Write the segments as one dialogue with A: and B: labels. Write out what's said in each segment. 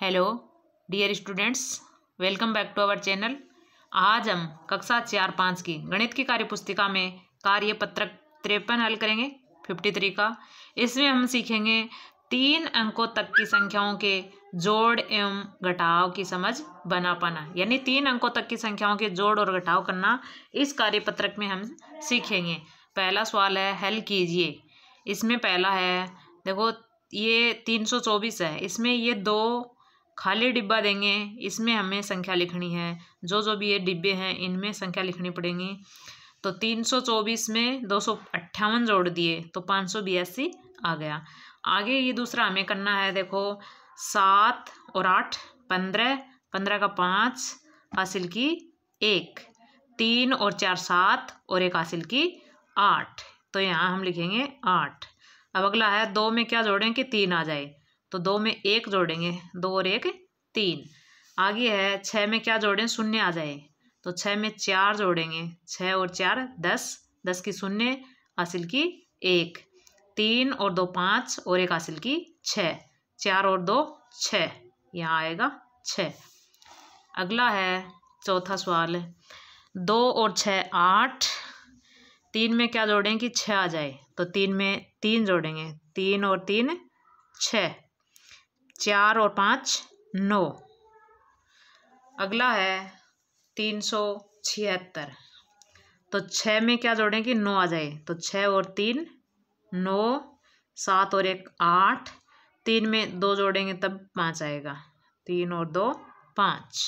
A: hello dear students welcome back to our channel आज हम कक्षा चार पाँच की गणित की कार्य पुस्तिका में कार्य पत्रक तिरपन हल करेंगे फिफ्टी थ्री का इसमें हम सीखेंगे तीन अंकों तक की संख्याओं के जोड़ एवं घटाव की समझ बना पाना यानी तीन अंकों तक की संख्याओं के जोड़ और घटाव करना इस कार्य पत्रक में हम सीखेंगे पहला सवाल है हल कीजिए इसमें पहला है देखो ये तीन सौ चौबीस है इसमें ये दो खाली डिब्बा देंगे इसमें हमें संख्या लिखनी है जो जो भी ये डिब्बे हैं इनमें संख्या लिखनी पड़ेगी तो तीन सौ चौबीस में दो सौ अट्ठावन जोड़ दिए तो पाँच सौ बयासी आ गया आगे ये दूसरा हमें करना है देखो सात और आठ पंद्रह पंद्रह का पाँच हासिल की एक तीन और चार सात और एक हासिल की आठ तो यहाँ हम लिखेंगे आठ अब अगला है दो में क्या जोड़ें कि तीन आ जाए तो दो में एक जोड़ेंगे दो और एक तीन आगे है छः में क्या जोड़ें शून्य आ जाए तो छः में चार जोड़ेंगे छः और चार दस दस की शून्य हासिल की एक तीन और दो पाँच और एक हासिल की छः चार और दो छः यहाँ आएगा छः अगला है चौथा सवाल दो और छः आठ तीन में क्या जोड़ें कि छः आ जाए तो तीन में तीन जोड़ेंगे तीन और तीन छः चार और पाँच नौ अगला है तीन सौ छिहत्तर तो छः में क्या जोड़ें कि नौ आ जाए तो छः और तीन नौ सात और एक आठ तीन में दो जोड़ेंगे तब पाँच आएगा तीन और दो पाँच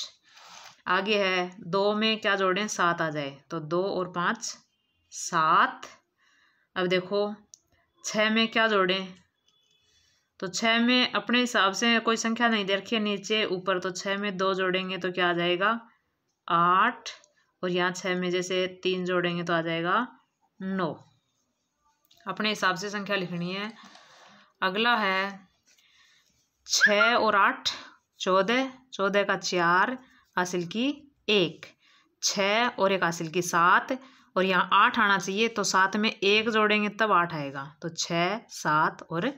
A: आगे है दो में क्या जोड़ें सात आ जाए तो दो और पाँच सात अब देखो छः में क्या जोड़ें तो छः में अपने हिसाब से कोई संख्या नहीं दे रखी है नीचे ऊपर तो छः में दो जोड़ेंगे तो क्या आ जाएगा आठ और यहाँ छः में जैसे तीन जोड़ेंगे तो आ जाएगा नौ अपने हिसाब से संख्या लिखनी है अगला है छः और आठ चौदह चौदह का चार हासिल की एक छः और एक हासिल की सात और यहाँ आठ आना चाहिए तो सात में एक जोड़ेंगे तब आठ आएगा तो छः सात और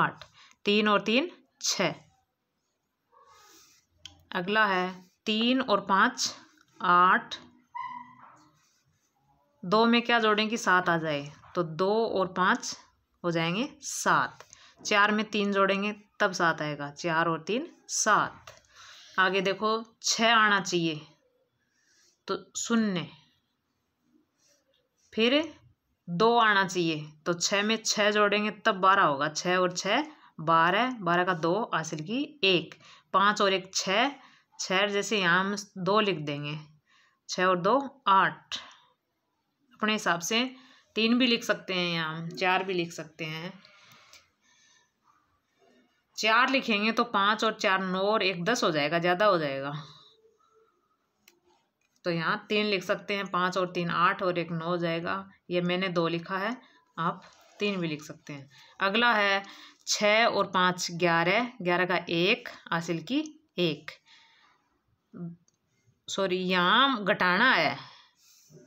A: आठ तीन और तीन छ अगला है तीन और पाँच आठ दो में क्या जोड़ें कि सात आ जाए तो दो और पाँच हो जाएंगे सात चार में तीन जोड़ेंगे तब सात आएगा चार और तीन सात आगे देखो छः आना चाहिए तो शून्य फिर दो आना चाहिए तो छः में छः जोड़ेंगे तब बारह होगा छः और छः बारह बारह का दो हासिल की एक पाँच और एक छः छः जैसे यहाँ हम दो लिख देंगे छः और दो आठ अपने हिसाब से तीन भी लिख सकते हैं यहाँ हम चार भी लिख सकते हैं चार लिखेंगे तो पाँच और चार नौ और एक दस हो जाएगा ज़्यादा हो जाएगा तो यहाँ तीन लिख सकते हैं पाँच और तीन आठ और एक नौ हो जाएगा ये मैंने दो लिखा है आप तीन भी लिख सकते हैं अगला है छः और पाँच ग्यारह ग्यारह का एक हासिल की एक सॉरी यहाँ घटाना है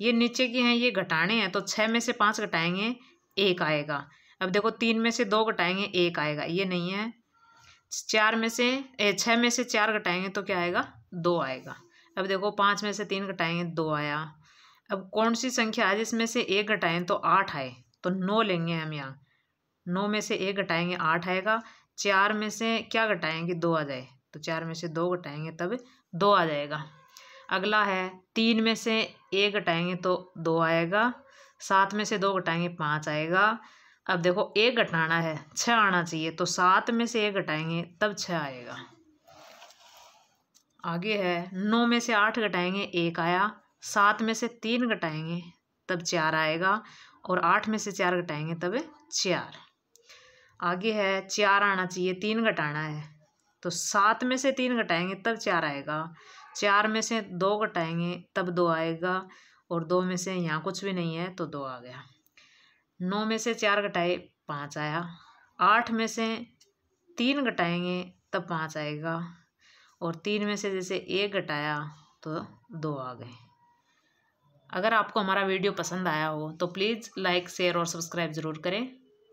A: ये नीचे की हैं ये घटाने हैं तो छः में से पाँच घटाएंगे एक आएगा अब देखो तीन में से दो घटाएंगे एक आएगा ये नहीं है चार में से छः में से चार घटाएंगे तो क्या आएगा दो आएगा अब देखो पाँच में से तीन घटाएंगे दो आया अब कौन सी संख्या है जिसमें से एक घटाएं तो आठ आए तो नौ लेंगे हम यहाँ नौ में से एक घटाएंगे आठ आएगा चार में से क्या घटाएंगे दो आ जाए तो चार में से दो घटाएंगे तब दो आ जाएगा अगला है तीन में से एक घटाएंगे तो दो आएगा सात में से दो घटाएंगे पाँच आएगा अब देखो एक घटाना है छः आना चाहिए तो सात में से एक घटाएंगे तब छः आएगा आगे है नौ में से आठ घटाएंगे एक आया सात में से तीन घटाएंगे तब चार आएगा और आठ में से चार घटाएंगे तब चार आगे है चार आना चाहिए तीन घटाना है तो सात में से तीन घटाएंगे तब चार आएगा चार में से दो घटाएंगे तब दो आएगा और दो में से यहाँ कुछ भी नहीं है तो दो आ गया नौ में से चार घटाए पाँच आया आठ में से तीन घटाएंगे तब पाँच आएगा और तीन में से जैसे एक घटाया तो दो आ गए अगर आपको हमारा वीडियो पसंद आया हो तो प्लीज़ लाइक शेयर और सब्सक्राइब ज़रूर करें